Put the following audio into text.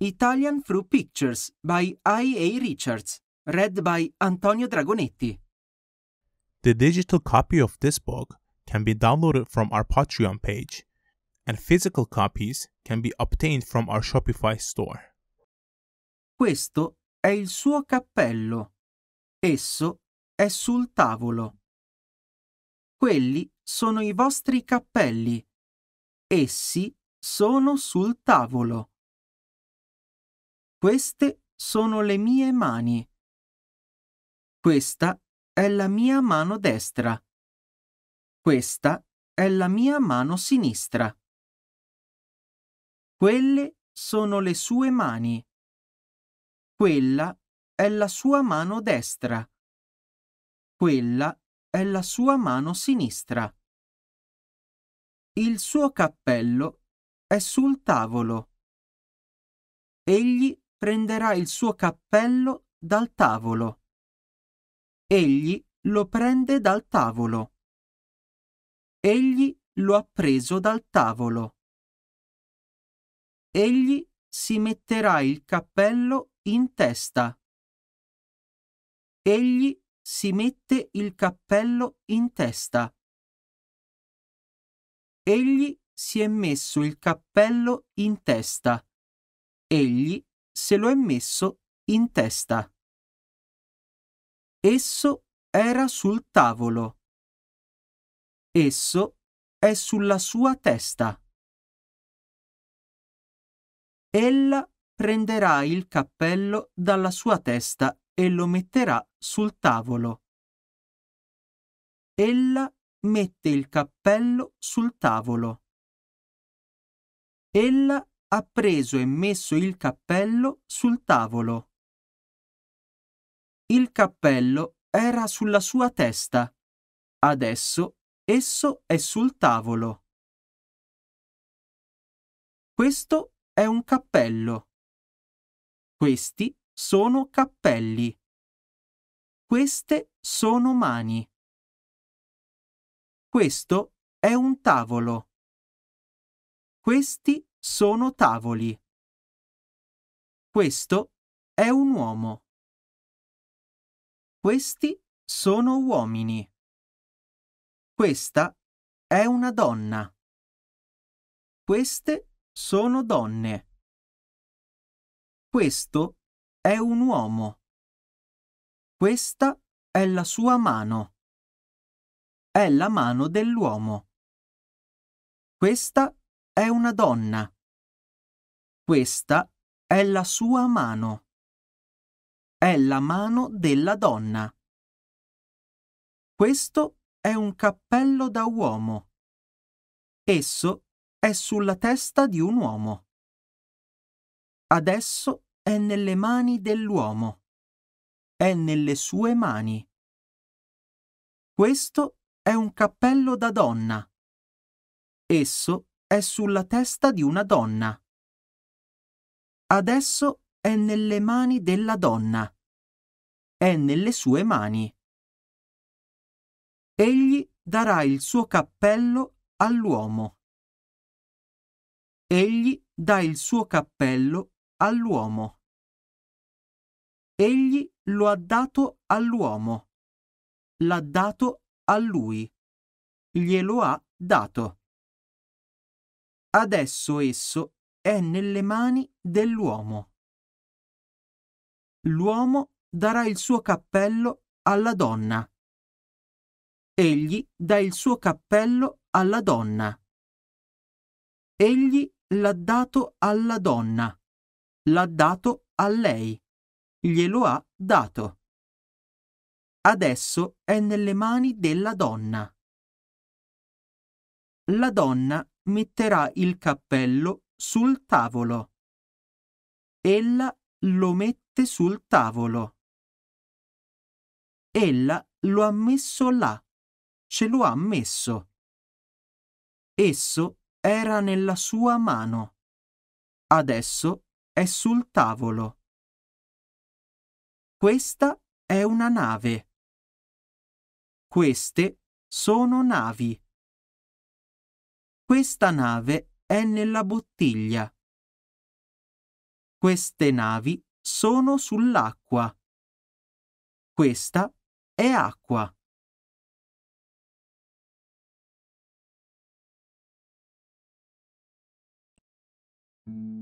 Italian Through Pictures by I.A. Richards, read by Antonio Dragonetti. The digital copy of this book can be downloaded from our Patreon page, and physical copies can be obtained from our Shopify store. Questo è il suo cappello. Esso è sul tavolo. Quelli sono i vostri cappelli. Essi sono sul tavolo. Queste sono le mie mani. Questa è la mia mano destra. Questa è la mia mano sinistra. Quelle sono le sue mani. Quella è la sua mano destra. Quella è la sua mano sinistra. Il suo cappello è sul tavolo. Egli prenderà il suo cappello dal tavolo. Egli lo prende dal tavolo. Egli lo ha preso dal tavolo. Egli si metterà il cappello in testa. Egli si mette il cappello in testa. Egli si è messo il cappello in testa. Egli se lo è messo in testa. Esso era sul tavolo. Esso è sulla sua testa. Ella prenderà il cappello dalla sua testa e lo metterà sul tavolo. Ella mette il cappello sul tavolo. Ella ha preso e messo il cappello sul tavolo. Il cappello era sulla sua testa. Adesso esso è sul tavolo. Questo è un cappello. Questi sono cappelli. Queste sono mani. Questo è un tavolo. Questi sono tavoli. Questo è un uomo. Questi sono uomini. Questa è una donna. Queste sono donne. Questo è un uomo. Questa è la sua mano. È la mano dell'uomo. Questa è una donna. Questa è la sua mano. È la mano della donna. Questo è un cappello da uomo. Esso è sulla testa di un uomo. Adesso è nelle mani dell'uomo. È nelle sue mani. Questo è un cappello da donna. Esso è sulla testa di una donna. Adesso è nelle mani della donna. È nelle sue mani. Egli darà il suo cappello all'uomo. Egli dà il suo cappello all'uomo. Egli lo ha dato all'uomo. L'ha dato a lui. Glielo ha dato. Adesso esso è nelle mani dell'uomo. L'uomo darà il suo cappello alla donna. Egli dà il suo cappello alla donna. Egli l'ha dato alla donna. L'ha dato a lei. Glielo ha dato. Adesso è nelle mani della donna. La donna metterà il cappello sul tavolo. Ella lo mette sul tavolo. Ella lo ha messo là. Ce lo ha messo. Esso era nella sua mano. Adesso è sul tavolo. Questa è una nave. Queste sono navi. Questa nave è nella bottiglia. Queste navi sono sull'acqua. Questa è acqua. thank you